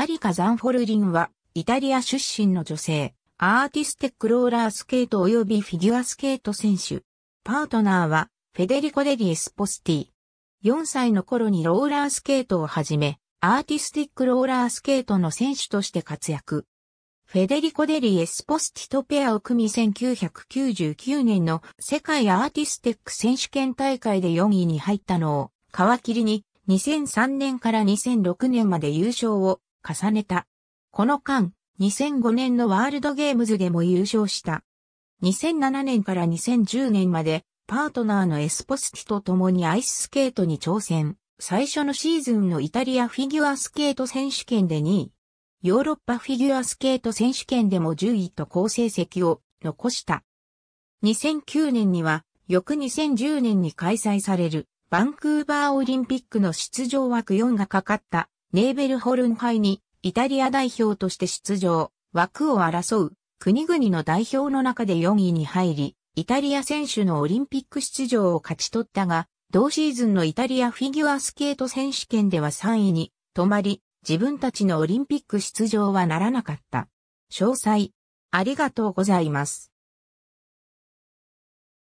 マリカ・ザンフォルリンは、イタリア出身の女性、アーティスティックローラースケート及びフィギュアスケート選手。パートナーは、フェデリコ・デリエスポスティ。4歳の頃にローラースケートを始め、アーティスティックローラースケートの選手として活躍。フェデリコ・デリエスポスティとペアを組み1999年の世界アーティスティック選手権大会で4位に入ったのを、皮切りに2003年から2006年まで優勝を重ねた。この間、2005年のワールドゲームズでも優勝した。2007年から2010年まで、パートナーのエスポスティと共にアイススケートに挑戦。最初のシーズンのイタリアフィギュアスケート選手権で2位。ヨーロッパフィギュアスケート選手権でも10位と好成績を残した。2009年には、翌2010年に開催されるバンクーバーオリンピックの出場枠4がかかったネーベルホルン杯にイタリア代表として出場、枠を争う国々の代表の中で4位に入り、イタリア選手のオリンピック出場を勝ち取ったが、同シーズンのイタリアフィギュアスケート選手権では3位に止まり、自分たちのオリンピック出場はならなかった。詳細、ありがとうございます。